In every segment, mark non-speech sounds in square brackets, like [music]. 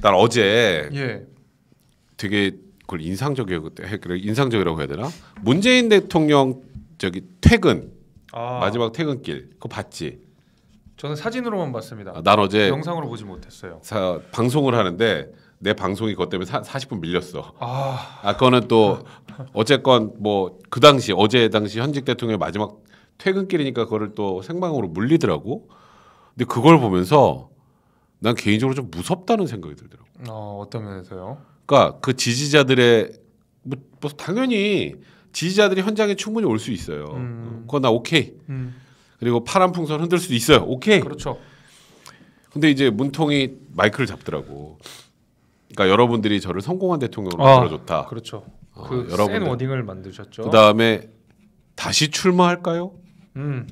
난 어제 예. 되게 그걸 인상적이라고 인상적이라고 해야 되나? 문재인 대통령 저기 퇴근 아. 마지막 퇴근길 그거 봤지? 저는 사진으로만 봤습니다. 아, 난 어제 영상으로 보지 못했어요. 사, 방송을 하는데 내 방송이 그것 때문에 사, 40분 밀렸어. 아, 아 그거는 또 어쨌건 뭐 그 당시 어제 당시 현직 대통령의 마지막 퇴근길이니까 그거를 또 생방으로 물리더라고. 근데 그걸 보면서 난 개인적으로 좀 무섭다는 생각이 들더라고. 어, 어떤 면에서요? 그러니까 그 지지자들의 뭐, 뭐 당연히 지지자들이 현장에 충분히 올 수 있어요. 음. 그건 나 오케이. 음. 그리고 파란 풍선 흔들 수도 있어요. 오케이. 그렇죠. 근데 이제 문통이 마이크를 잡더라고. 그러니까 여러분들이 저를 성공한 대통령으로 아, 만들어줬다. 그렇죠. 어, 아, 그여 워딩을 만드셨죠. 그 다음에 다시 출마할까요? 음.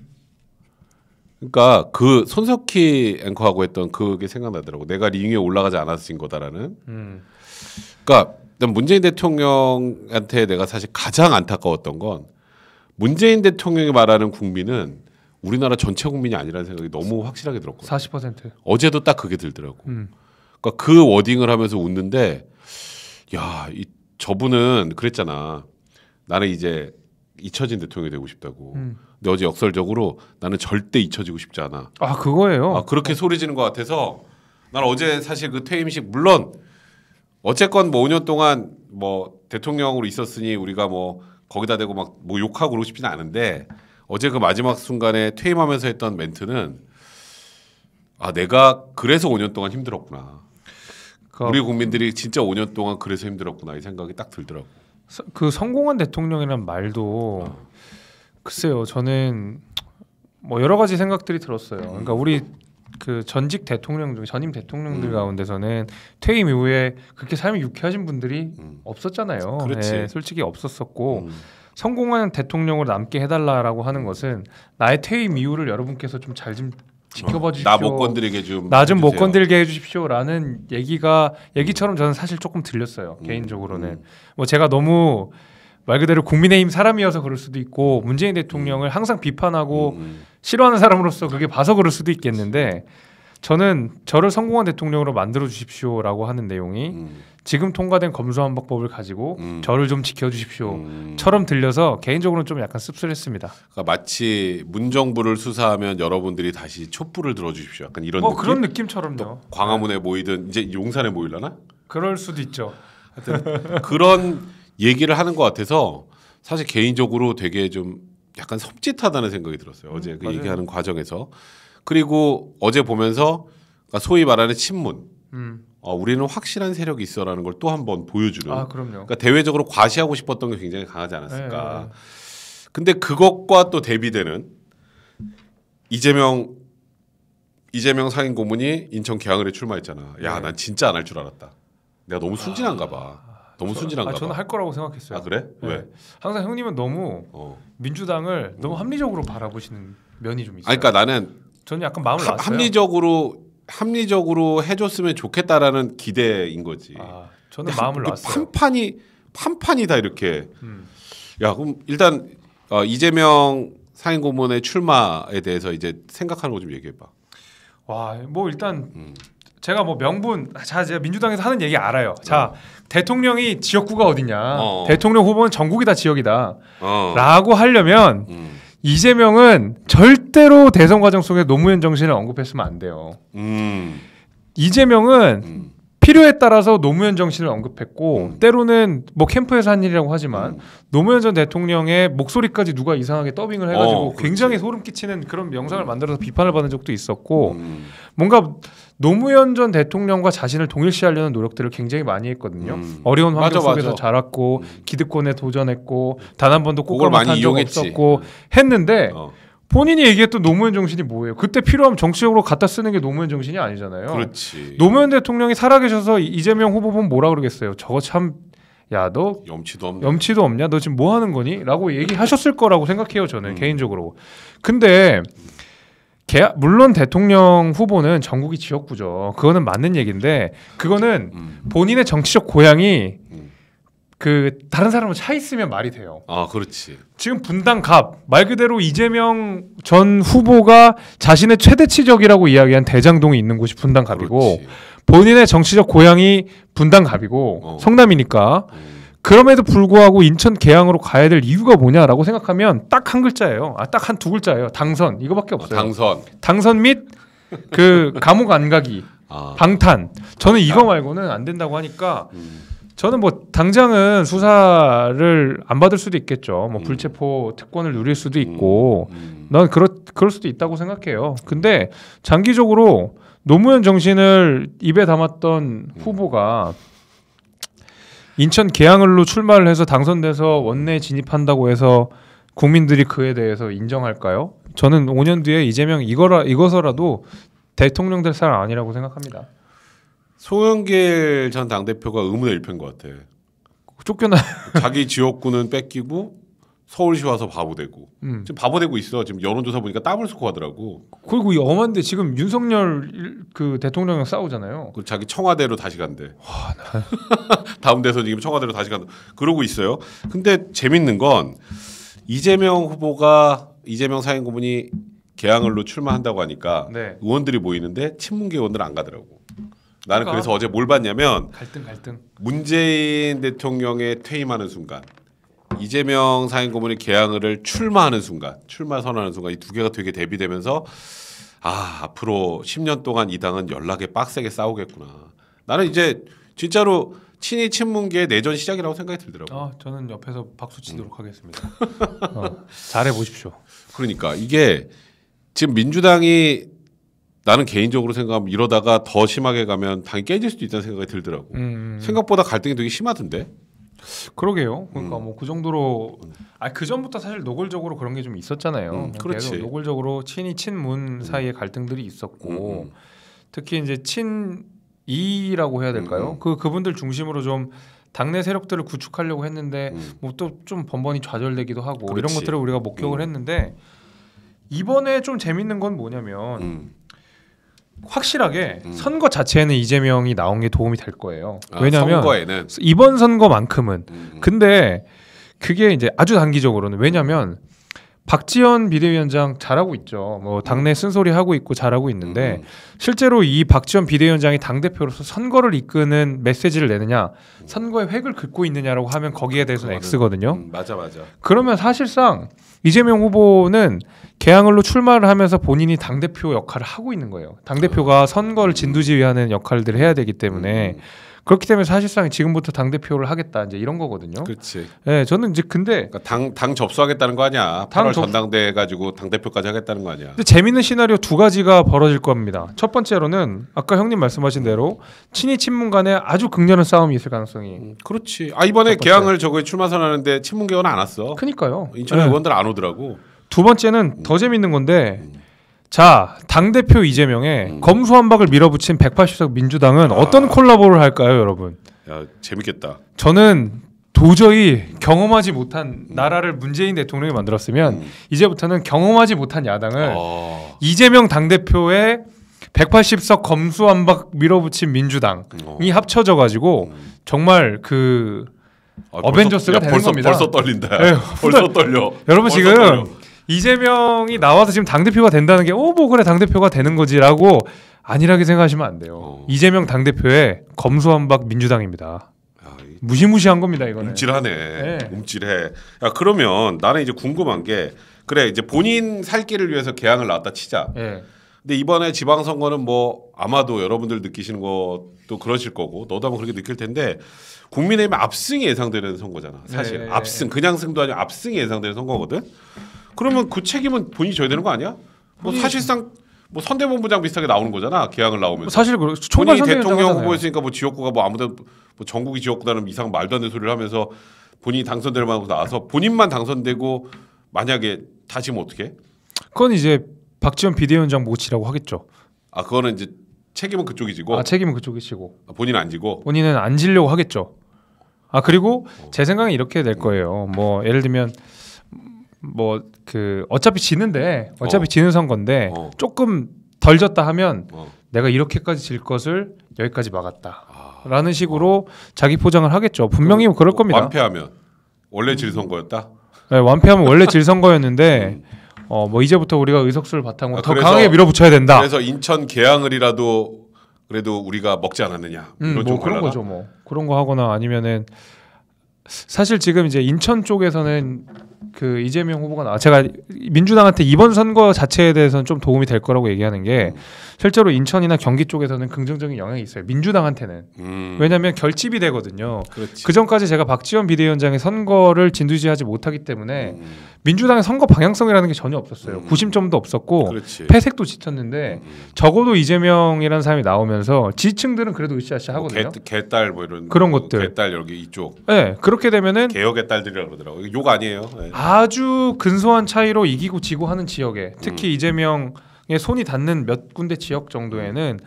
그러니까 그 손석희 앵커하고 했던 그게 생각나더라고. 내가 링에 올라가지 않았은 거다라는. 음. 그러니까 문재인 대통령한테 내가 사실 가장 안타까웠던 건 문재인 대통령이 말하는 국민은 우리나라 전체 국민이 아니라는 생각이 너무 확실하게 들었거든요. 40%. 어제도 딱 그게 들더라고. 음. 그러니까 그 워딩을 하면서 웃는데 야, 이 저분은 그랬잖아. 나는 이제 잊혀진 대통령이 되고 싶다고. 음. 근데 어제 역설적으로 나는 절대 잊혀지고 싶지 않아. 아 그거예요. 아, 그렇게 소리 지는 것 같아서 난 어제 사실 그 퇴임식 물론 어쨌건 뭐 5년 동안 뭐 대통령으로 있었으니 우리가 뭐 거기다 대고 막 뭐 욕하고 그러고 싶지는 않은데 어제 그 마지막 순간에 퇴임하면서 했던 멘트는 아 내가 그래서 5년 동안 힘들었구나. 그러니까 우리 국민들이 진짜 5년 동안 그래서 힘들었구나 이 생각이 딱 들더라고. 그 성공한 대통령이란 말도 어. 글쎄요, 저는 뭐 여러 가지 생각들이 들었어요. 음. 그러니까 우리 그 전직 대통령 중 전임 대통령들 음. 가운데서는 퇴임 이후에 그렇게 삶이 유쾌하신 분들이 음. 없었잖아요. 그렇지. 네, 솔직히 없었었고 음. 성공한 대통령으로 남게 해달라라고 하는 것은 나의 퇴임 이후를 여러분께서 좀 잘좀 좀 지켜봐 주십시오. 어, 나못 건드리게 좀. 나좀 못 건드리게 해주십시오라는 얘기가 얘기처럼 저는 사실 조금 들렸어요. 음. 개인적으로는 음. 뭐 제가 너무 말 그대로 국민의힘 사람이어서 그럴 수도 있고 문재인 대통령을 음. 항상 비판하고 음. 싫어하는 사람으로서 그게 봐서 그럴 수도 있겠는데 저는 저를 성공한 대통령으로 만들어 주십시오라고 하는 내용이 음. 지금 통과된 검수한박법을 가지고 음. 저를 좀 지켜주십시오처럼 음. 들려서 개인적으로는 좀 약간 씁쓸했습니다. 그러니까 마치 문정부를 수사하면 여러분들이 다시 촛불을 들어주십시오. 약간 이런 어, 느낌? 그런 느낌처럼요. 광화문에 네. 모이든 이제 용산에 모일라나? 그럴 수도 있죠. 하여튼 그런 얘기를 하는 것 같아서 사실 개인적으로 되게 좀 약간 섭짓하다는 생각이 들었어요. 어제 음, 그 얘기하는 과정에서. 그리고 어제 보면서 그러니까 소위 말하는 친문. 음. 어, 우리는 확실한 세력이 있어라는 걸 또 한 번 보여주는. 아, 그러니까 대외적으로 과시하고 싶었던 게 굉장히 강하지 않았을까. 네, 네, 네. 근데 그것과 또 대비되는 이재명 이재명 상인 고문이 인천 개항을에 출마했잖아. 야, 네. 난 진짜 안 할 줄 알았다. 내가 너무 순진한가 아, 봐. 너무 순진한가 아, 저는 할 거라고 생각했어요. 아 그래? 네. 왜? 항상 형님은 너무 어. 민주당을 음. 너무 합리적으로 바라보시는 면이 좀 있어요. 아 그러니까 나는 저는 약간 마음을 하, 합리적으로 합리적으로 해줬으면 좋겠다라는 기대인 거지. 아, 저는 마음을 놨어요. 판판이 판판이 다 이렇게. 음. 야 그럼 일단 어, 이재명 상임 고문의 출마에 대해서 이제 생각하는 거 좀 얘기해봐. 와뭐 일단 음. 제가 뭐 명분 자 제가 민주당에서 하는 얘기 알아요. 자 음. 대통령이 지역구가 어디냐. 어. 대통령 후보는 전국이 다 지역이다. 어. 라고 하려면 음. 이재명은 절대로 대선 과정 속에 노무현 정신을 언급했으면 안 돼요. 음. 이재명은 음. 필요에 따라서 노무현 정신을 언급했고 음. 때로는 뭐 캠프에서 한 일이라고 하지만 음. 노무현 전 대통령의 목소리까지 누가 이상하게 더빙을 해가지고 어, 굉장히 소름 끼치는 그런 영상을 만들어서 비판을 받은 적도 있었고 음. 뭔가 노무현 전 대통령과 자신을 동일시하려는 노력들을 굉장히 많이 했거든요. 음. 어려운 환경 맞아, 속에서 맞아. 자랐고 음. 기득권에 도전했고 단 한 번도 꼭걸 많이 이용 없었고 어. 했는데 어. 본인이 얘기했던 노무현 정신이 뭐예요? 그때 필요하면 정치적으로 갖다 쓰는 게 노무현 정신이 아니잖아요. 그렇지. 노무현 대통령이 살아계셔서 이재명 후보는 뭐라 그러겠어요? 저거 참 야, 너 염치도 없냐? 염치도 없냐? 너 지금 뭐 하는 거니? 라고 얘기하셨을 거라고 생각해요, 저는 음. 개인적으로. 근데 음. 계약, 물론 대통령 후보는 전국이 지역구죠. 그거는 맞는 얘기인데 그거는 음. 본인의 정치적 고향이 음. 그 다른 사람을 차 있으면 말이 돼요. 아, 그렇지. 지금 분당 갑 말 그대로 이재명 전 후보가 자신의 최대 치적이라고 이야기한 대장동이 있는 곳이 분당 갑이고 본인의 정치적 고향이 분당 갑이고 어. 성남이니까 음. 그럼에도 불구하고 인천 계양으로 가야 될 이유가 뭐냐라고 생각하면 딱 한 글자예요. 아, 딱 한 두 글자예요. 당선. 이거밖에 아, 없어요. 어, 당선. 당선 및 그 감옥 안 가기. 아, 방탄. 저는 이거 말고는 안 된다고 하니까 저는 뭐 당장은 수사를 안 받을 수도 있겠죠. 뭐 음. 불체포 특권을 누릴 수도 음. 있고 음. 난 그렇 그럴 수도 있다고 생각해요. 근데 장기적으로 노무현 정신을 입에 담았던 음. 후보가 인천 계양을로 출마를 해서 당선돼서 원내 진입한다고 해서 국민들이 그에 대해서 인정할까요? 저는 5년 뒤에 이재명 이거라 이거서라도 대통령 될 사람 아니라고 생각합니다. 송영길 전 당대표가 의문의 일패것 같아. 쫓겨나. 자기 지역구는 뺏기고 서울시 와서 바보 되고 음. 지금 바보 되고 있어. 지금 여론조사 보니까 땀을 쏟고 하더라고. 그리고 이 엄한데 지금 윤석열 그 대통령이랑 싸우잖아요. 그 자기 청와대로 다시 간대. 와, 나... 다음 대선 지금 청와대로 다시 간다. 그러고 있어요. 근데 재밌는 건 이재명 후보가 이재명 사인 고문이 개항을로 출마한다고 하니까 네. 의원들이 모이는데 친문계 의원들 안 가더라고. 나는 그러니까. 그래서 어제 뭘 봤냐면 갈등 갈등. 문재인 대통령의 퇴임하는 순간 이재명 사인 고문이 개항을 출마하는 순간 출마 선언하는 순간 이 두 개가 되게 대비되면서 아 앞으로 10년 동안 이 당은 연락에 빡세게 싸우겠구나. 나는 이제 진짜로 친이 친문계 내전 시작이라고 생각이 들더라고요. 어, 저는 옆에서 박수 치도록 음. 하겠습니다. [laughs] 어, 잘해 보십시오. 그러니까 이게 지금 민주당이 나는 개인적으로 생각하면 이러다가 더 심하게 가면 당이 깨질 수도 있다는 생각이 들더라고. 음. 음. 생각보다 갈등이 되게 심하던데. 그러게요. 그러니까 음. 뭐그 정도로 음. 아그 전부터 사실 노골적으로 그런 게 좀 있었잖아요. 음, 그렇지. 노골적으로 친이 친문 음. 사이의 갈등들이 있었고 특히 이제 친 이라고 해야 될까요? 음, 음. 그 그분들 중심으로 좀 당내 세력들을 구축하려고 했는데 음. 뭐또 좀 번번이 좌절되기도 하고 그렇지. 이런 것들을 우리가 목격을 음. 했는데 이번에 좀 재밌는 건 뭐냐면 음. 확실하게 음. 선거 자체에는 이재명이 나온 게 도움이 될 거예요. 아, 왜냐면 선거에는. 이번 선거만큼은 근데 그게 이제 아주 단기적으로는 왜냐하면 박지원 비대위원장 잘하고 있죠. 뭐 당내 쓴소리 하고 있고 잘하고 있는데 음, 음. 실제로 이 박지원 비대위원장이 당 대표로서 선거를 이끄는 메시지를 내느냐, 선거의 획을 긋고 있느냐라고 하면 거기에 대해서는 X거든요. 음, 맞아 맞아. 그러면 사실상 이재명 후보는 개항을로 출마를 하면서 본인이 당 대표 역할을 하고 있는 거예요. 당 대표가 선거를 진두지휘하는 역할들을 해야 되기 때문에. 음. 음. 그렇기 때문에 사실상 지금부터 당 대표를 하겠다 이제 이런 거거든요. 그렇지. 예, 네, 저는 이제 근데 그러니까 당, 당 접수하겠다는 거 아니야. 당 접... 전당대 가지고 당 대표까지 하겠다는 거 아니야. 근데 재밌는 시나리오 두 가지가 벌어질 겁니다. 첫 번째로는 아까 형님 말씀하신 대로 친이 친문 간에 아주 극렬한 싸움이 있을 가능성이. 음, 그렇지. 아 이번에 개항을 저거에 출마 선하는데 친문 개원 안 왔어. 그니까요. 인천 네. 예. 의원들 안 오더라고. 두 번째는 음. 더 재밌는 건데 음. 자, 당대표 이재명의 음. 검수한박을 밀어붙인 180석 민주당은 아. 어떤 콜라보를 할까요, 여러분? 야, 재밌겠다. 저는 도저히 경험하지 못한 나라를 문재인 대통령이 만들었으면 음. 이제부터는 경험하지 못한 야당을 어. 이재명 당대표의 180석 검수한박 밀어붙인 민주당이 어. 합쳐져 가지고 음. 정말 그 아, 어벤져스가 벌써, 되는 벌써, 겁니다. 벌써 떨린다. 네, 벌써 떨려. 여러분 벌써 지금 떨려. 이재명이 나와서 지금 당대표가 된다는 게 오, 어, 뭐 그래 당대표가 되는 거지라고 안일하게 생각하시면 안 돼요. 어. 이재명 당대표의 검수한박 민주당입니다. 무시무시한 겁니다 이거는. 움찔하네. 네. 움찔해. 야 그러면 나는 이제 궁금한 게 그래 이제 본인 살 길을 위해서 개항을 나왔다 치자. 네. 근데 이번에 지방선거는 뭐 아마도 여러분들 느끼시는 것도 그러실 거고 너도 한번 그렇게 느낄 텐데 국민의힘 압승이 예상되는 선거잖아. 사실 네. 압승 그냥 승도 아니고 압승이 예상되는 선거거든. 그러면 그 책임은 본인이 져야 되는 거 아니야? 뭐 사실상 뭐 선대본부장 비슷하게 나오는 거잖아 계약을 나오면서 뭐 사실 그 본인이 대통령 후보였으니까 뭐 지역구가 뭐 아무데 뭐 전국이 지역구다는 이상 말도 안 되는 소리를 하면서 본인이 당선될 만하고 나와서 본인만 당선되고 만약에 다시면 뭐 어떻게? 그건 이제 박지원 비대위원장 모치라고 하겠죠. 아 그거는 이제 책임은 그쪽이지고 아 책임은 그쪽이 지고 아, 본인 안 지고 본인은 안 지려고 하겠죠. 아 그리고 어. 제 생각은 이렇게 될 거예요. 뭐 예를 들면 뭐그 어차피 지는데 어차피 어. 지는 선건데 어. 조금 덜 졌다 하면 어. 내가 이렇게까지 질 것을 여기까지 막았다라는 아. 식으로 자기 포장을 하겠죠. 분명히 그럴 겁니다. 완패하면 원래 질 음. 선거였다. 네, 완패하면 원래 질 [laughs] 선거였는데 음. 어뭐 이제부터 우리가 의석수를 바탕으로 아, 더 그래서, 강하게 밀어붙여야 된다. 그래서 인천 개항을이라도 그래도 우리가 먹지 않았느냐. 음, 뭐 그런 거죠. 뭐 그런 거 하거나 아니면은 사실 지금 이제 인천 쪽에서는 그 이재명 후보가 나 제가 민주당한테 이번 선거 자체에 대해서는 좀 도움이 될 거라고 얘기하는 게 음. 실제로 인천이나 경기 쪽에서는 긍정적인 영향이 있어요. 민주당한테는. 음. 왜냐하면 결집이 되거든요. 그 전까지 제가 박지원 비대위원장의 선거를 진두지하지 못하기 때문에 음. 민주당의 선거 방향성이라는 게 전혀 없었어요. 음. 구심점도 없었고 그렇지. 패색도 짙었는데 음, 음. 적어도 이재명이라는 사람이 나오면서 지층들은 그래도 으쌰으쌰 뭐 하거든요. 뭐 개, 딸뭐 이런 그런 것들. 개딸 여기 이쪽. 네, 그렇게 되면은 개혁의 딸들이라고 그러더라고요. 욕 아니에요. 네. 아주 근소한 차이로 이기고 지고 하는 지역에 특히 음. 이재명 예, 손이 닿는 몇 군데 지역 정도에는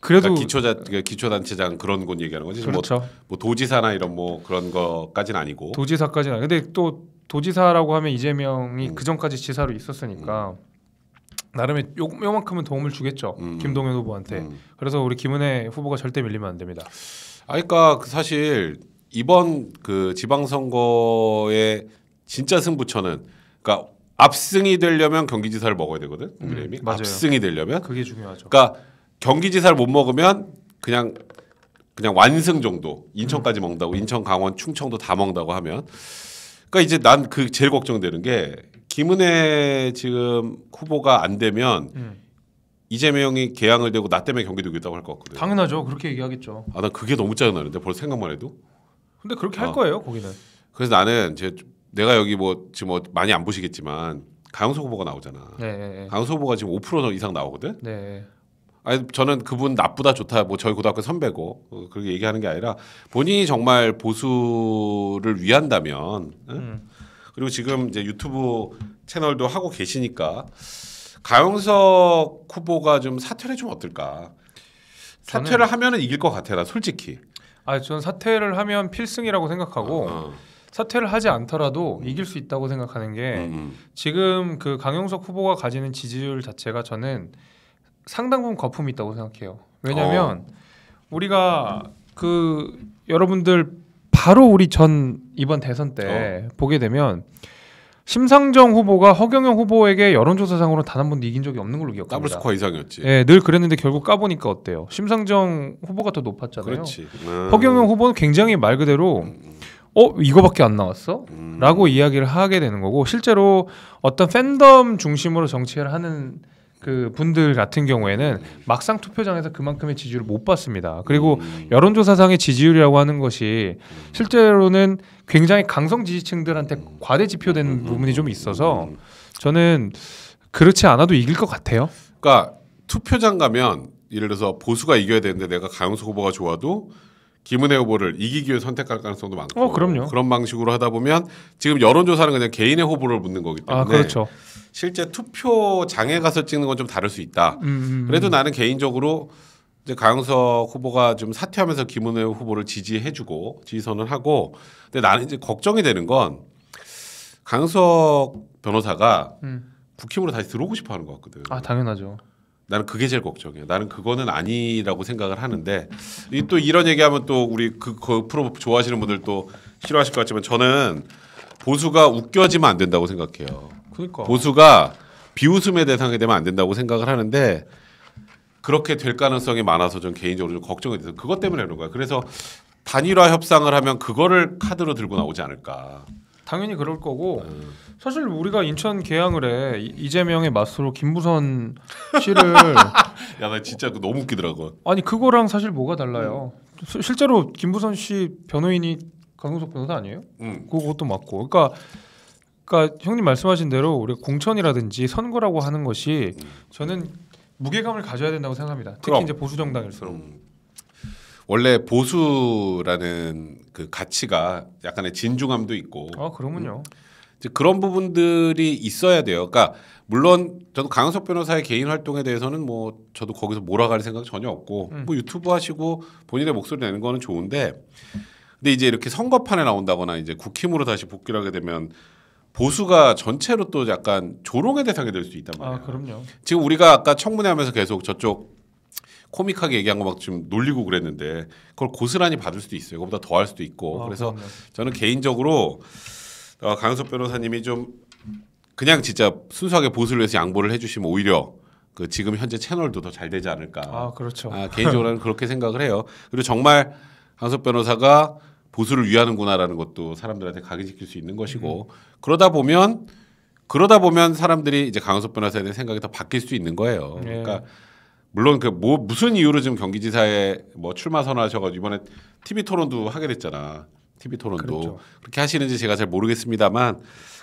그래도 그러니까 기초자 그 기초단체장 그런 곳 얘기하는 거지. 뭐, 그렇죠. 뭐, 뭐, 도지사나 이런 뭐 그런 거까지는 아니고. 도지사까지는 아니. 근데 또 도지사라고 하면 이재명이 음. 그 전까지 지사로 있었으니까 음. 나름의 요, 요만큼은 도움을 주겠죠. 음. 김동연 후보한테. 음. 그래서 우리 김은혜 후보가 절대 밀리면 안 됩니다. 아, 그러니까 그 사실 이번 그지방선거에 진짜 승부처는 그니까 압승이 되려면 경기지사를 먹어야 되거든. 음, 국민의힘이 음, 압승이 되려면 그게 중요하죠. 그러니까 경기지사를 못 먹으면 그냥 그냥 완승 정도 인천까지 음. 먹는다고 인천 강원 충청도 다 먹는다고 하면 그러니까 이제 난 그 제일 걱정되는 게 김은혜 지금 후보가 안 되면 음. 이재명이 개항을 되고 나 때문에 경기도 있다고 할 것같거든 당연하죠. 그렇게 얘기하겠죠. 아, 난 그게 너무 짜증나는데 벌써 생각만 해도. 근데 그렇게 어. 할 거예요, 거기는. 그래서 나는 제 내가 여기 뭐 지금 뭐 많이 안 보시겠지만 강영석 후보가 나오잖아. 네. 네, 네. 강영석 후보가 지금 5% 이상 나오거든. 네. 아니 저는 그분 나쁘다 좋다 뭐 저희 고등학교 선배고 어, 그렇게 얘기하는 게 아니라 본인이 정말 보수를 위한다면 음. 그리고 지금 이제 유튜브 채널도 하고 계시니까 가영석 후보가 좀 사퇴를 좀 어떨까? 사퇴를 하면은 이길 것 같아 나 솔직히. 아, 저는 사퇴를 하면 필승이라고 생각하고 어. 어. 사퇴를 하지 않더라도 음. 이길 수 있다고 생각하는 게 음, 음. 지금 그 강용석 후보가 가지는 지지율 자체가 저는 상당 부분 거품이 있다고 생각해요. 왜냐하면 어. 우리가 그 여러분들 바로 우리 전 이번 대선 때 어. 보게 되면 심상정 후보가 허경영 후보에게 여론조사상으로 단 한 번도 이긴 적이 없는 걸로 기억합니다. 더블 스코어 이상이었지. 예, 늘 그랬는데 결국 까보니까 어때요? 심상정 후보가 더 높았잖아요. 그렇지. 음. 허경영 후보는 굉장히 말 그대로 음. 어 이거밖에 안 나왔어? 음. 라고 이야기를 하게 되는 거고 실제로 어떤 팬덤 중심으로 정치를 하는 그 분들 같은 경우에는 음. 막상 투표장에서 그만큼의 지지율을 못 받습니다. 그리고 음. 여론조사상의 지지율이라고 하는 것이 음. 실제로는 굉장히 강성 지지층들한테 과대 지표되는 음. 부분이 좀 있어서 저는 그렇지 않아도 이길 것 같아요. 그러니까 투표장 가면 예를 들어서 보수가 이겨야 되는데 내가 강영석 후보가 좋아도 김은혜 후보를 이기기 위해 선택할 가능성도 많고 어, 그럼요. 그런 방식으로 하다 보면 지금 여론조사는 그냥 개인의 후보를 묻는 거기 아, 때문에 아, 그렇죠. 실제 투표장에 가서 찍는 건 좀 다를 수 있다. 음, 음, 음, 그래도 나는 개인적으로 이제 강영석 후보가 좀 사퇴하면서 김은혜 후보를 지지해주고 지지선을 하고 근데 나는 이제 걱정이 되는 건 강영석 변호사가 음. 국힘으로 다시 들어오고 싶어 하는 것 같거든. 아 당연하죠. 나는 그게 제일 걱정이에요. 나는 그거는 아니라고 생각을 하는데 또 이런 얘기하면 또 우리 그, 그 프로 좋아하시는 분들 또 싫어하실 것 같지만 저는 보수가 웃겨지면 안 된다고 생각해요. 그러니까 보수가 비웃음의 대상이 되면 안 된다고 생각을 하는데 그렇게 될 가능성이 많아서 좀 개인적으로 좀 걱정이 돼서 그것 때문에 그런 거야. 그래서 단일화 협상을 하면 그거를 카드로 들고 나오지 않을까. 당연히 그럴 거고 음. 사실 우리가 인천 개항을 해 이재명의 맛으로 김부선 [laughs] 씨를 야 나 진짜 그 너무 웃기더라고. 아니 그거랑 사실 뭐가 달라요? 음. 실제로 김부선 씨 변호인이 강용석 변호사 아니에요? 음. 그것도 맞고. 그러니까 그러니까 형님 말씀하신 대로 우리 공천이라든지 선거라고 하는 것이 저는 무게감을 가져야 된다고 생각합니다. 특히 그럼. 이제 보수 정당일수록. 원래 보수라는 그 가치가 약간의 진중함도 있고. 아그러요 음. 그런 부분들이 있어야 돼요. 그러니까 물론 저도 강현석 변호사의 개인 활동에 대해서는 뭐 저도 거기서 몰아갈 생각 전혀 없고 음. 뭐 유튜브 하시고 본인의 목소리 내는 거는 좋은데 근데 이제 이렇게 선거판에 나온다거나 이제 국힘으로 다시 복귀를 하게 되면 보수가 전체로 또 약간 조롱의 대상이 될 수 있단 아, 말이에요. 아, 그럼요. 지금 우리가 아까 청문회 하면서 계속 저쪽 코믹하게 얘기한 거 막 지금 놀리고 그랬는데 그걸 고스란히 받을 수도 있어요. 그보다 더 할 수도 있고. 아, 그래서 그렇네. 저는 개인적으로 어, 강현석 변호사님이 좀 그냥 진짜 순수하게 보수를 위해서 양보를 해주시면 오히려 그 지금 현재 채널도 더 잘 되지 않을까. 아 그렇죠. 아, 개인적으로는 [laughs] 그렇게 생각을 해요. 그리고 정말 강석 변호사가 보수를 위하는구나라는 것도 사람들한테 각인시킬 수 있는 것이고 음. 그러다 보면 그러다 보면 사람들이 이제 강석 변호사에 대한 생각이 더 바뀔 수 있는 거예요. 예. 그러니까. 물론 그 뭐 무슨 이유로 지금 경기지사에 뭐 출마 선언하셔가지고 이번에 TV 토론도 하게 됐잖아. TV 토론도 그렇죠. 그렇게 하시는지 제가 잘 모르겠습니다만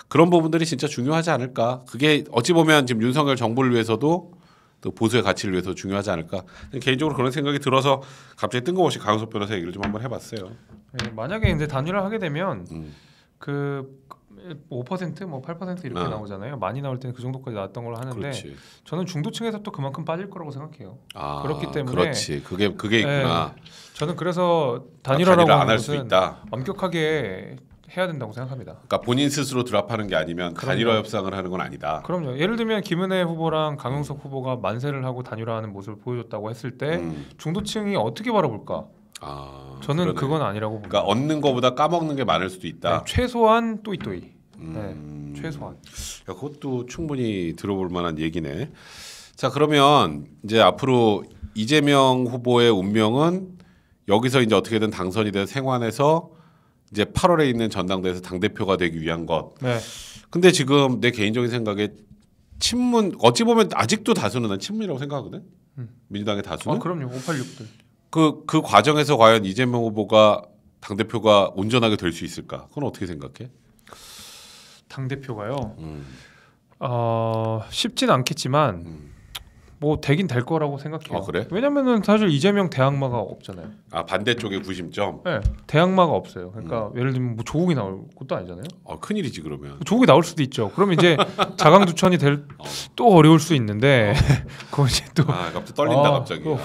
그런 부분들이 진짜 중요하지 않을까. 그게 어찌 보면 지금 윤석열 정부를 위해서도 또 보수의 가치를 위해서 중요하지 않을까. 개인적으로 그런 생각이 들어서 갑자기 뜬금없이 강우석 변호사 얘기를 좀 한번 해봤어요. 네, 만약에 이제 단일화 하게 되면 음. 그 5%뭐 8% 뭐 이렇게 네. 나오잖아요. 많이 나올 때는 그 정도까지 나왔던 걸로 하는데 그렇지. 저는 중도층에서 또 그만큼 빠질 거라고 생각해요. 아, 그렇기 때문에 그렇지. 그게 그게 네. 있구나. 네. 저는 그래서 아, 단일화라고 안할수 있다. 엄격하게 해야 된다고 생각합니다. 그러니까 본인 스스로 드랍하는 게 아니면 그럼요. 단일화 협상을 하는 건 아니다. 그럼요. 예를 들면 김은혜 후보랑 강용석 음. 후보가 만세를 하고 단일화하는 모습을 보여줬다고 했을 때 음. 중도층이 어떻게 바라볼까? 아, 저는 그건 아니라고 그러니까 봅니다. 그러니까 얻는 거보다 까먹는 게 많을 수도 있다. 네, 최소한 또이또이. 음. 네, 최소한. 야, 그것도 충분히 들어볼 만한 얘기네. 자 그러면 이제 앞으로 이재명 후보의 운명은 여기서 이제 어떻게든 당선이 된 생활에서 이제 8월에 있는 전당대회에서 당 대표가 되기 위한 것. 네, 근데 지금 내 개인적인 생각에 친문 어찌 보면 아직도 다수는 난 친문이라고 생각하거든. 음. 민주당의 다수는. 아, 그럼요. 586들. 그, 그 과정에서 과연 이재명 후보가 당대표가 온전하게 될 수 있을까? 그건 어떻게 생각해? 당대표가요? 음. 어, 쉽진 않겠지만, 음. 뭐 되긴 될 거라고 생각해요. 아, 그래? 왜냐면은 사실 이재명 대항마가 없잖아요. 아 반대쪽에 구심점. 네, 대항마가 없어요. 그러니까 음. 예를 들면 뭐 조국이 나올 것도 아니잖아요. 아 큰일이지 그러면. 조국이 나올 수도 있죠. 그럼 이제 [laughs] 자강두천이 될 또 어. 려울수 있는데 어. [laughs] 그거 이제 또. 아 갑자기 떨린다 아, 갑자기. 또, 아.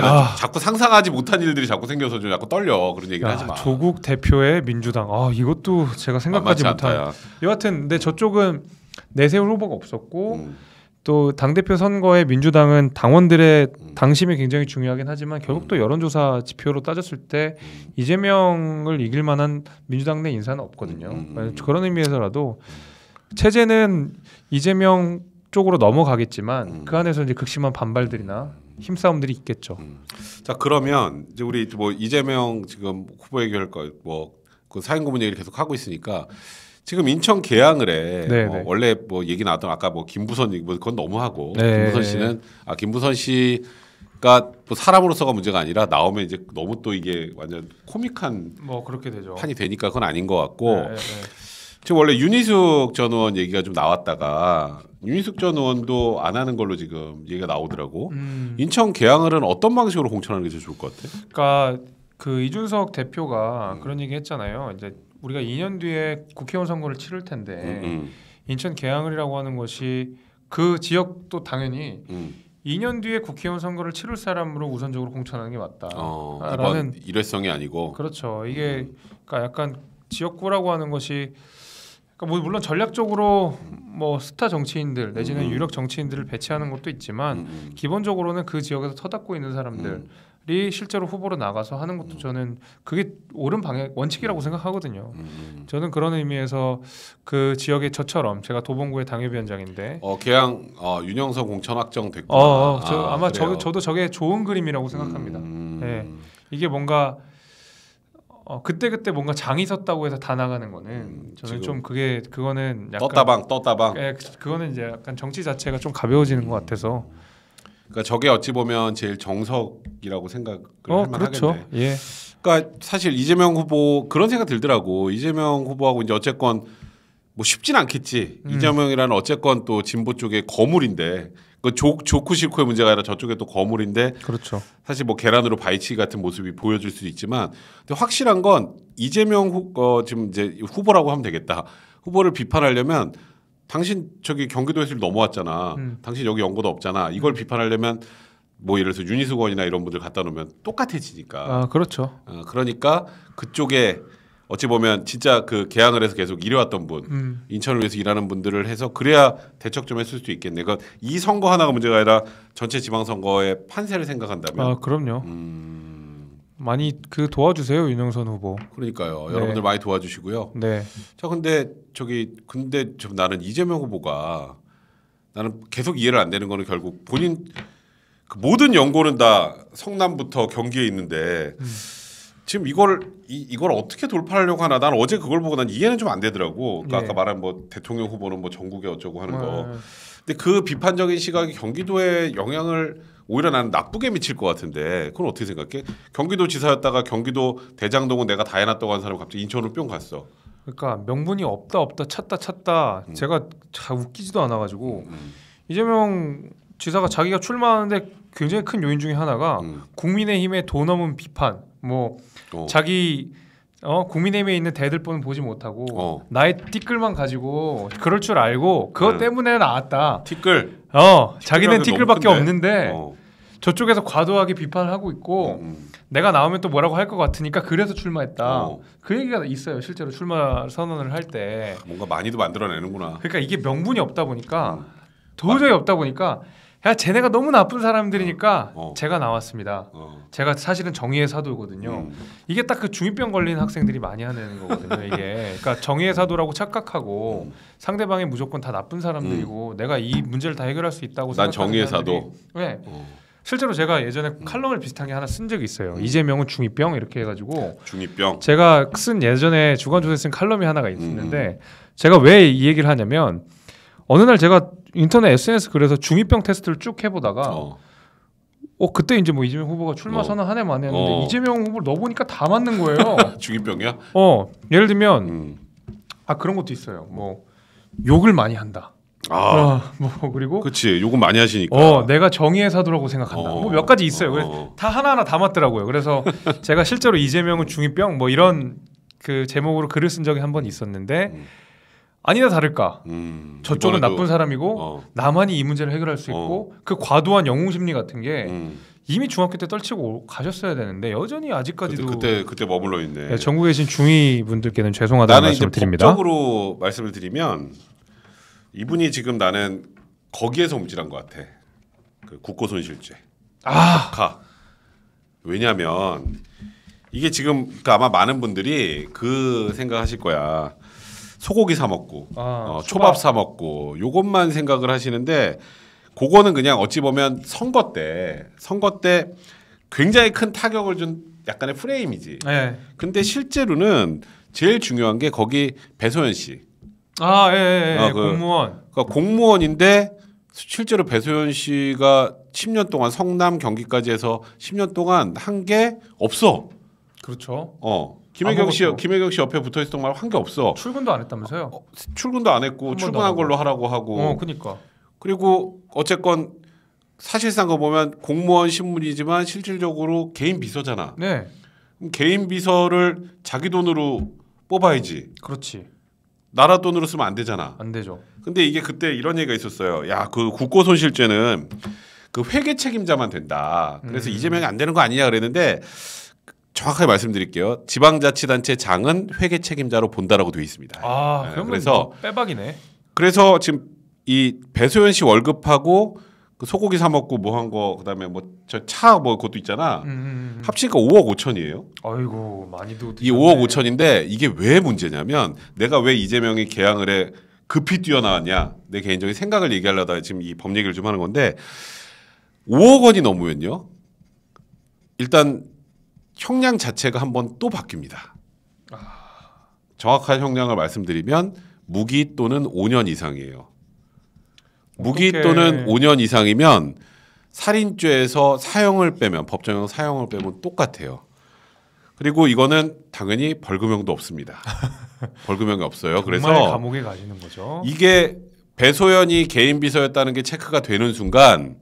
야. 아. 자꾸 상상하지 못한 일들이 자꾸 생겨서 좀 자꾸 떨려 그런 얘기를 야, 하지 마. 조국 대표의 민주당. 아 이것도 제가 생각하지 못한. 여하튼 근데 저쪽은 내세울 후보가 없었고 음. 또당 대표 선거에 민주당은 당원들의 음. 당심이 굉장히 중요하긴 하지만 결국 또 음. 여론조사 지표로 따졌을 때 음. 이재명을 이길 만한 민주당 내 인사는 없거든요. 음. 아, 그런 의미에서라도 체제는 이재명 쪽으로 넘어가겠지만 음. 그 안에서 이제 극심한 반발들이나 힘싸움들이 있겠죠. 음. 자 그러면 이제 우리 뭐 이재명 지금 후보 얘기할 거뭐그 사인 고문 얘기를 계속 하고 있으니까 지금 인천 계양을 해 어, 원래 뭐 얘기 나왔던 아까 뭐 김부선 얘기 뭐 그건 너무하고 네, 김부선 씨는 아 김부선 씨 그러니까 뭐 사람으로서가 문제가 아니라 나오면 이제 너무 또 이게 완전 코믹한 뭐 그렇게 되죠. 판이 되니까 그건 아닌 것 같고 네, 네. 지금 원래 윤희숙 전 의원 얘기가 좀 나왔다가 윤희숙 전 의원도 안 하는 걸로 지금 얘기가 나오더라고. 음. 인천 개항을은 어떤 방식으로 공천하는 게 제일 좋을 것 같아? 그러니까 그 이준석 대표가 음. 그런 얘기 했잖아요. 이제 우리가 2년 뒤에 국회의원 선거를 치를 텐데 음음. 음. 인천 개항을이라고 하는 것이 그 지역도 당연히 음. 2년 뒤에 국회의원 선거를 치를 사람으로 우선적으로 공천하는 게 맞다라는 어, 일회성이 아니고 그렇죠. 이게 음. 그러니까 약간 지역구라고 하는 것이 그러니까 뭐 물론 전략적으로 뭐 스타 정치인들 내지는 음. 음. 유력 정치인들을 배치하는 것도 있지만 음, 음. 기본적으로는 그 지역에서 터닫고 있는 사람들이 음. 실제로 후보로 나가서 하는 것도 저는 그게 옳은 방향 원칙이라고 생각하거든요. 저는 그런 의미에서 그 지역의 저처럼 제가 도봉구의 당협위원장인데 어 개항 어, 윤영선 공천 확정됐고 어, 어, 아, 아마 저, 저도 저게 좋은 그림이라고 생각합니다. 예. 네. 이게 뭔가 어, 그때 그때 뭔가 장이 섰다고 해서 다 나가는 거는 음, 저는 좀 그게 그거는 약간 떴다방 떴다방. 예, 그, 거는 이제 약간 정치 자체가 좀 가벼워지는 것 음. 같아서. 그러니까 저게 어찌 보면 제일 정석이라고 생각을 어, 그렇죠. 하겠네. 예. 그러니까 사실 이재명 후보 그런 생각 들더라고. 이재명 후보하고 이제 어쨌건 뭐 쉽진 않겠지. 음. 이재명이라는 어쨌건 또 진보 쪽의 거물인데 그 조, 좋고 싫고의 문제가 아니라 저쪽에 또 거물인데 그렇죠. 사실 뭐 계란으로 바이치 같은 모습이 보여질 수 있지만 근데 확실한 건 이재명 후, 어, 지금 이제 후보라고 하면 되겠다. 후보를 비판하려면 당신 저기 경기도에서 넘어왔잖아. 음. 당신 여기 연고도 없잖아. 이걸 음. 비판하려면 뭐 예를 들어서 유니스건이나 이런 분들 갖다 놓으면 똑같아지니까. 아, 그렇죠. 어, 그러니까 그쪽에 어찌 보면 진짜 그 개항을 해서 계속 일해왔던 분, 음. 인천을 위해서 일하는 분들을 해서 그래야 대척 좀 했을 수도 있겠네. 그러니까 이 선거 하나가 문제가 아니라 전체 지방선거의 판세를 생각한다면. 아 그럼요. 음... 많이 그 도와주세요 윤영선 후보. 그러니까요. 네. 여러분들 많이 도와주시고요. 네. 자 근데 저기 근데 좀 나는 이재명 후보가 나는 계속 이해를 안 되는 거는 결국 본인 그 모든 연고는 다 성남부터 경기에 있는데. 음. 지금 이걸 이, 이걸 어떻게 돌파하려고 하나 난 어제 그걸 보고 난 이해는 좀 안 되더라고. 그러니까 예. 아까 말한 뭐 대통령 후보는 뭐 전국에 어쩌고 하는 거. 네. 근데 그 비판적인 시각이 경기도에 영향을 오히려 나는 나쁘게 미칠 것 같은데 그건 어떻게 생각해? 경기도 지사였다가 경기도 대장동은 내가 다 해놨다고 한 사람 갑자기 인천으로 뿅 갔어. 그러니까 명분이 없다 없다 찾다 찾다 음. 제가 잘 웃기지도 않아가지고 음, 음. 이재명 지사가 자기가 출마하는데 굉장히 큰 요인 중에 하나가 음. 국민의힘의 돈 넘은 비판 뭐 오. 어. 자기 어, 국민의힘에 있는 대들보는 보지 못하고 어. 나의 티끌만 가지고 그럴 줄 알고 그것 음. 때문에 나왔다. 티끌. 어, 자기는 티끌밖에 없는데 어. 저쪽에서 과도하게 비판을 하고 있고 음. 음. 내가 나오면 또 뭐라고 할 것 같으니까 그래서 출마했다. 어. 그 얘기가 있어요. 실제로 출마 선언을 할 때. 뭔가 많이도 만들어내는구나. 그러니까 이게 명분이 없다 보니까 음. 도저히 없다 보니까 야 쟤네가 너무 나쁜 사람들이니까 어, 어. 제가 나왔습니다. 어. 제가 사실은 정의의 사도거든요. 음. 이게 딱 그 중이병 걸린 학생들이 많이 하는 거거든요. 이게 [laughs] 그러니까 정의의 사도라고 착각하고 음. 상대방이 무조건 다 나쁜 사람들이고 음. 내가 이 문제를 다 해결할 수 있다고 난 생각하는 사람들이. 사도. 네. 어. 실제로 제가 예전에 음. 칼럼을 비슷한 게 하나 쓴 적이 있어요. 음. 이재명은 중이병 이렇게 해가지고 중이병. 제가 쓴 예전에 주관조사쓴 칼럼이 하나가 있는데 음, 제가 왜 이 얘기를 하냐면. 어느 날 제가 인터넷 SNS 그래서 중이병 테스트를 쭉 해보다가 어. 어 그때 이제 뭐 이재명 후보가 출마 어. 선언한 해 만에 했는데 어. 이재명 후보를 넣어보니까 다 맞는 거예요. [laughs] 중이병이야? 어 예를 들면 음. 아 그런 것도 있어요. 뭐 욕을 많이 한다. 아, 어, 뭐 그리고 그치 욕은 많이 하시니까. 어, 내가 정의의 사도라고 생각한다. 어, 뭐몇 가지 있어요. 어. 다 하나하나 다맞더라고요 그래서 제가 실제로 이재명은 중이병 뭐 이런 그 제목으로 글을 쓴 적이 한 번 있었는데 음. 아니나 다를까 음, 저쪽은 이번에도, 나쁜 사람이고 어. 나만이 이 문제를 해결할 수 있고 어. 그 과도한 영웅 심리 같은 게 음. 이미 중학교 때 떨치고 가셨어야 되는데 여전히 아직까지도 그때 그때, 그때 머물러 있네. 네, 전국에 계신 중위 분들께는 죄송하다는 말씀을 드립니다. 법적으로 말씀을 드리면 이분이 지금 나는 거기에서 움찔한 것 같아. 그 국고 손실죄. 아, 가. 왜냐하면 이게 지금 그러니까 아마 많은 분들이 그 생각하실 거야. 소고기 사 먹고 아, 어, 초밥. 초밥 사 먹고 요것만 생각을 하시는데 그거는 그냥 어찌 보면 선거 때 선거 때 굉장히 큰 타격을 준 약간의 프레임이지. 네. 근데 실제로는 제일 중요한 게 거기 배소연 씨. 아, 예, 예, 예. 어, 그, 공무원. 그러니까 공무원인데 실제로 배소연 씨가 10년 동안 성남 경기까지 해서 10년 동안 한 게 없어. 그렇죠. 어. 김혜경 아, 씨, 그렇죠. 김혜경 씨 옆에 붙어 있었던 말 한 게 없어. 출근도 안 했다면서요? 어, 출근도 안 했고 출근한 안 걸로 하라고 하고. 어, 그니까. 그리고 어쨌건 사실상 거 보면 공무원 신분이지만 실질적으로 개인 비서잖아. 네. 그럼 개인 비서를 자기 돈으로 뽑아야지. 그렇지. 나라 돈으로 쓰면 안 되잖아. 안 되죠. 근데 이게 그때 이런 얘기가 있었어요. 야, 그 국고 손실죄는 그 회계 책임자만 된다. 그래서 음. 이재명이 안 되는 거 아니냐 그랬는데 정확하게 말씀드릴게요. 지방자치단체 장은 회계 책임자로 본다라고 되어 있습니다. 아, 네, 그래서 빼박이네. 그래서 지금 이 배소연 씨 월급하고 그 소고기 사 먹고 뭐 한 거 그다음에 뭐 저 차뭐 뭐 그것도 있잖아. 음, 음, 음. 합치니까 5억 5천이에요. 아이고 많이도 이 5억 5천인데 이게 왜 문제냐면 내가 왜 이재명이 개항을 해 급히 뛰어나왔냐 내 개인적인 생각을 얘기하려다 지금 이 법 얘기를 좀 하는 건데 5억 원이 넘으면요. 일단 형량 자체가 한번 또 바뀝니다. 아... 정확한 형량을 말씀드리면 무기 또는 5년 이상이에요. 무기 어떡해. 또는 5년 이상이면 살인죄에서 사형을 빼면 법정형 사형을 빼면 똑같아요. 그리고 이거는 당연히 벌금형도 없습니다. [laughs] 벌금형이 없어요. 그래서 감옥에 가시는 거죠. 이게 배소연이 개인 비서였다는 게 체크가 되는 순간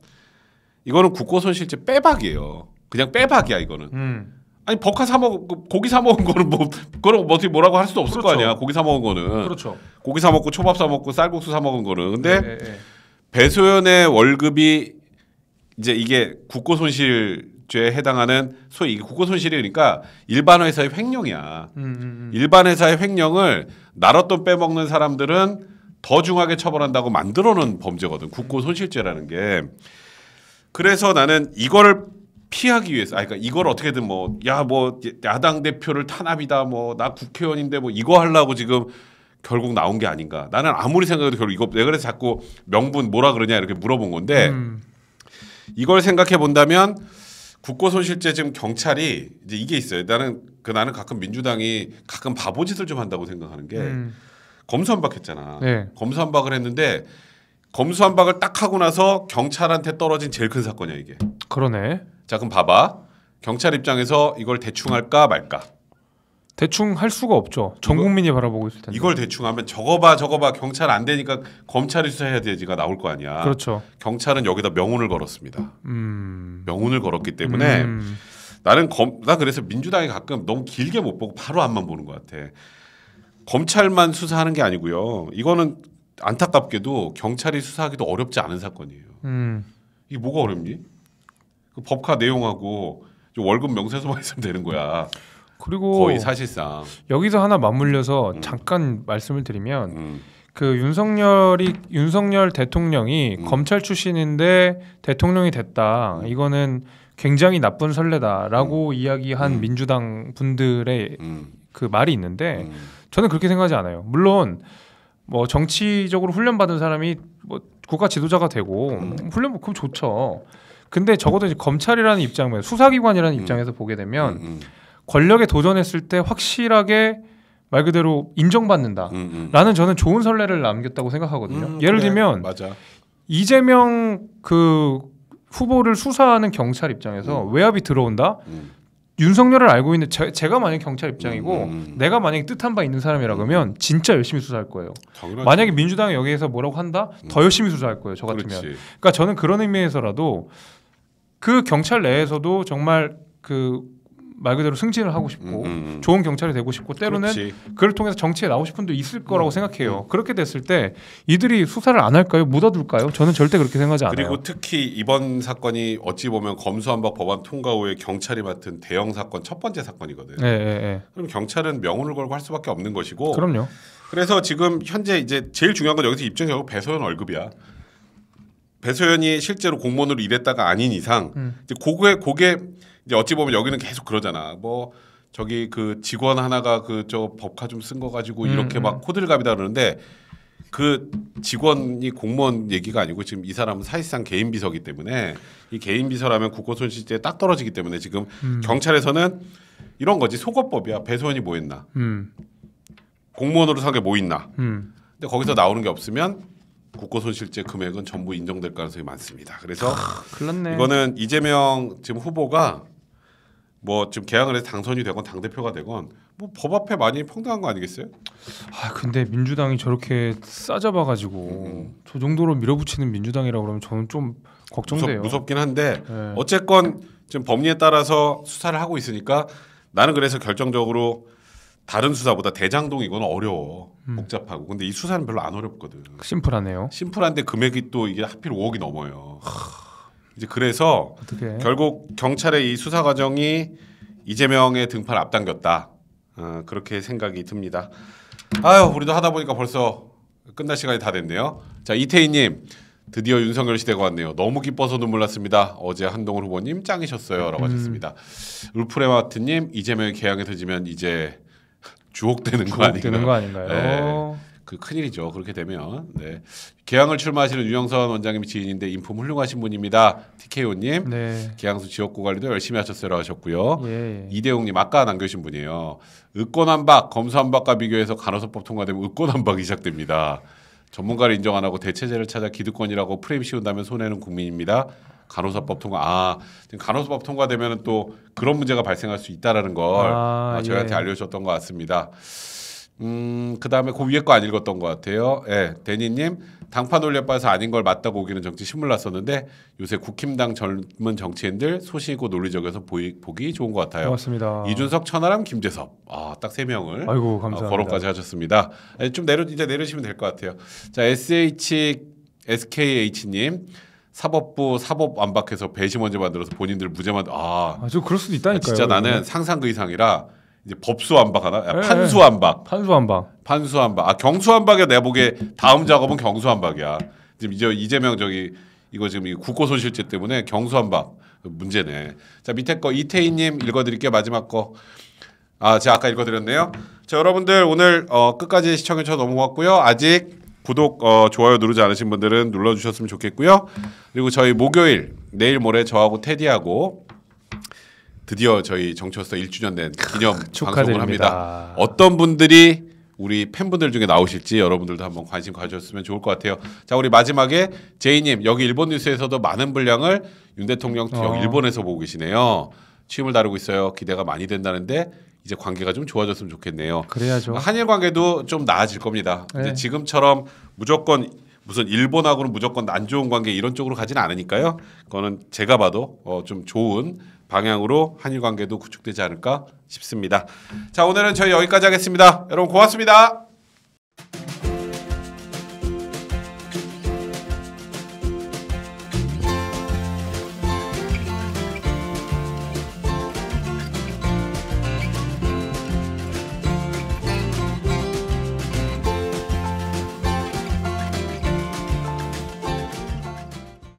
이거는 국고손실죄 빼박이에요. 그냥 빼박이야 이거는. 음. 아니 버카 사 먹, 그 고기 사 먹은 거는 뭐 그런 뭐 어떻게 뭐라고 할 수도 없을 그렇죠. 거 아니야. 고기 사 먹은 거는. 그렇죠. 고기 사 먹고 초밥 사 먹고 쌀국수 사 먹은 거는. 근데 네, 네. 배소연의 월급이 이제 이게 국고 손실죄에 해당하는 소위 국고 손실이니까 일반 회사의 횡령이야. 음, 음, 음. 일반 회사의 횡령을 나랏돈 빼먹는 사람들은 더 중하게 처벌한다고 만들어 놓은 범죄거든. 국고 손실죄라는 게. 그래서 나는 이거를 피하기 위해서 아 그러니까 이걸 어떻게든 뭐야뭐 뭐, 야당 대표를 탄압이다 뭐 나 국회의원인데 뭐 이거 하려고 지금 결국 나온 게 아닌가 나는 아무리 생각해도 결국 이거 내가 그래서 자꾸 명분 뭐라 그러냐 이렇게 물어본 건데 음. 이걸 생각해 본다면 국고손실제 지금 경찰이 이제 이게 있어요 나는 그 나는 가끔 민주당이 가끔 바보짓을 좀 한다고 생각하는 게 음. 검수한 박했잖아 네. 검수한박을 했는데 검수한박을 딱 하고 나서 경찰한테 떨어진 제일 큰 사건이야 이게 그러네 자 그럼 봐봐. 경찰 입장에서 이걸 대충 할까 말까? 대충 할 수가 없죠. 전 이거, 국민이 바라보고 있을 텐데. 이걸 대충 하면 적어봐적어봐 경찰 안 되니까 검찰이 수사해야 되지가 나올 거 아니야. 그렇죠. 경찰은 여기다 명운을 걸었습니다. 음. 명운을 걸었기 때문에 음. 나는 검, 나 그래서 민주당이 가끔 너무 길게 못 보고 바로 앞만 보는 것 같아. 검찰만 수사하는 게 아니고요. 이거는 안타깝게도 경찰이 수사하기도 어렵지 않은 사건이에요. 음. 이게 뭐가 어렵니? 그 법카 내용하고 월급 명세서만 [laughs] 있으면 되는 거야. 그리고 거의 사실상 여기서 하나 맞물려서 음. 잠깐 말씀을 드리면 음. 그 윤석열이 윤석열 대통령이 음. 검찰 출신인데 대통령이 됐다. 음. 이거는 굉장히 나쁜 선례다라고 음. 이야기한 음. 민주당 분들의 그 말이 있는데 저는 그렇게 생각하지 않아요. 물론 뭐 정치적으로 훈련받은 사람이 뭐 국가 지도자가 되고 훈련 뭐 그럼 좋죠. 근데 적어도 이제 검찰이라는 입장에서 수사기관이라는 음. 입장에서 보게 되면 음, 음, 권력에 도전했을 때 확실하게 말 그대로 인정받는다라는 음, 저는 좋은 선례를 남겼다고 생각하거든요. 예를 그래. 들면 맞아. 이재명 그 후보를 수사하는 경찰 입장에서 외압이 들어온다. 윤석열을 알고 있는 제, 가 만약 경찰 입장이고 음, 음. 내가 만약에 뜻한 바 있는 사람이라 그러면 음. 진짜 열심히 수사할 거예요. 당연하지. 만약에 민주당이 여기에서 뭐라고 한다? 더 열심히 수사할 거예요. 저 같으면. 그렇지. 그러니까 저는 그런 의미에서라도 그 경찰 내에서도 정말 그 말 그대로 승진을 하고 싶고 음, 음, 음. 좋은 경찰이 되고 싶고 때로는 그렇지. 그걸 통해서 정치에 나오고 싶은 분도 있을 거라고 음, 생각해요. 음. 그렇게 됐을 때 이들이 수사를 안 할까요? 묻어둘까요? 저는 절대 그렇게 생각하지 않아요. 그리고 특히 이번 사건이 어찌 보면 검수한박 법안 통과 후에 경찰이 맡은 대형 사건 첫 번째 사건이거든요. 네, 네, 네. 그럼 경찰은 명운을 걸고 할 수밖에 없는 것이고 그럼요. 그래서 지금 현재 이제 제일 중요한 건 여기서 입증적으 배소연 월급이야. 배소연이 실제로 공무원으로 일했다가 아닌 이상 음. 이제 고게 고게 이제 어찌 보면 여기는 계속 그러잖아. 뭐 저기 그 직원 하나가 그 저 법카 좀 쓴 거 가지고 음, 이렇게 음. 막 코들갑이다 그러는데 그 직원이 공무원 얘기가 아니고 지금 이 사람은 사실상 개인 비서기 때문에 이 개인 비서라면 국고 손실죄에 딱 떨어지기 때문에 지금 음. 경찰에서는 이런 거지 소거법이야 배소연이 뭐 했나 음. 공무원으로 산게뭐 있나 음. 근데 거기서 나오는 게 없으면 국고 손실제 금액은 전부 인정될 가능성이 많습니다. 그래서 아, 이거는 이재명 지금 후보가 뭐 지금 개항을 해서 당선이 되건 당 대표가 되건 뭐 법 앞에 많이 평등한 거 아니겠어요? 아 근데 민주당이 저렇게 싸잡아가지고 음. 음. 저 정도로 밀어붙이는 민주당이라고 그러면 저는 좀 걱정돼요. 무섭, 긴 한데 네. 어쨌건 지금 법리에 따라서 수사를 하고 있으니까 나는 그래서 결정적으로 다른 수사보다 대장동 이건 어려워 음. 복잡하고 근데 이 수사는 별로 안 어렵거든. 심플하네요. 심플한데 금액이 또 이게 하필 5억이 넘어요. 이제 그래서 어떡해. 결국 경찰의 이 수사 과정이 이재명의 등판 앞당겼다 어, 그렇게 생각이 듭니다. 아유 우리도 하다 보니까 벌써 끝날 시간이 다 됐네요. 자 이태희님 드디어 윤석열 시대가 왔네요. 너무 기뻐서 눈물 났습니다. 어제 한동훈 후보님 짱이셨어요라고 음. 하셨습니다. 울프레마트님 이재명이 개항에 터지면 이제 주옥되는 거 아닌가요? 되는 거 아닌가요? 네. 어. 그 큰일이죠. 그렇게 되면 네. 개항을 출마하시는 유영선 원장님 지인인데 인품 훌륭하신 분입니다. TKO님 네. 계양수 지역구 관리도 열심히 하셨어라 하셨고요. 예, 예. 이대용님 아까 남겨주신 분이에요. 의권한박 검수한박과 비교해서 간호사법 통과되면 의권한박이 시작됩니다. 전문가를 인정 안 하고 대체제를 찾아 기득권이라고 프레임 씌운다면 손해는 국민입니다. 간호사법 통과. 아, 지금 간호사법 통과되면 또 그런 문제가 발생할 수 있다라는 걸 아, 아 저희한테 예. 알려주셨던 것 같습니다. 음, 그다음에 그 위에 거 안 읽었던 것 같아요. 예, 데니님 당판 올려봐서 아닌 걸 맞다고 오기는 정치 신물 났었는데 요새 국힘당 젊은 정치인들 소이고 논리적에서 보이, 보기 좋은 것 같아요. 고맙습니다. 이준석, 천하람, 김재섭, 아딱 세 명을 아이고 아, 감사합니다. 거론까지 하셨습니다. 좀 내려 이제 내려시면 될 것 같아요. 자, SH SKH님. 사법부 사법 완박해서 배심원제 만들어서 본인들 무죄만 아, 아, 저 그럴 수도 있다니까요. 진짜 나는 상상 그 이상이라 이제 법수한박 하나, 아, 판수한박, 판수한박, 판수한박. 아 경수한박이야 내 보기에 다음 작업은 경수한박이야. 지금 이제 이재명 저기 이거 지금 이 국고 손실죄 때문에 경수한박 문제네. 자 밑에 거 이태희님 읽어드릴게요 마지막 거. 아 제가 아까 읽어드렸네요. 자 여러분들 오늘 어, 끝까지 시청해 주셔서 너무 고맙고요. 아직 구독 어, 좋아요 누르지 않으신 분들은 눌러주셨으면 좋겠고요. 그리고 저희 목요일 내일 모레 저하고 테디하고 드디어 저희 정치어서 1주년 된 기념 방송을 합니다. 어떤 분들이 우리 팬분들 중에 나오실지 여러분들도 한번 관심 가져줬으면 좋을 것 같아요. 자, 우리 마지막에 제이님 여기 일본 뉴스에서도 많은 분량을 윤 대통령 어. 일본에서 보고 계시네요. 취임을 다루고 있어요. 기대가 많이 된다는데 이제 관계가 좀 좋아졌으면 좋겠네요. 그래야죠. 한일 관계도 좀 나아질 겁니다. 네. 지금처럼 무조건 무슨 일본하고는 무조건 안 좋은 관계 이런 쪽으로 가지는 않으니까요. 그거는 제가 봐도 어좀 좋은 방향으로 한일 관계도 구축되지 않을까 싶습니다. 자, 오늘은 저희 여기까지 하겠습니다. 여러분 고맙습니다.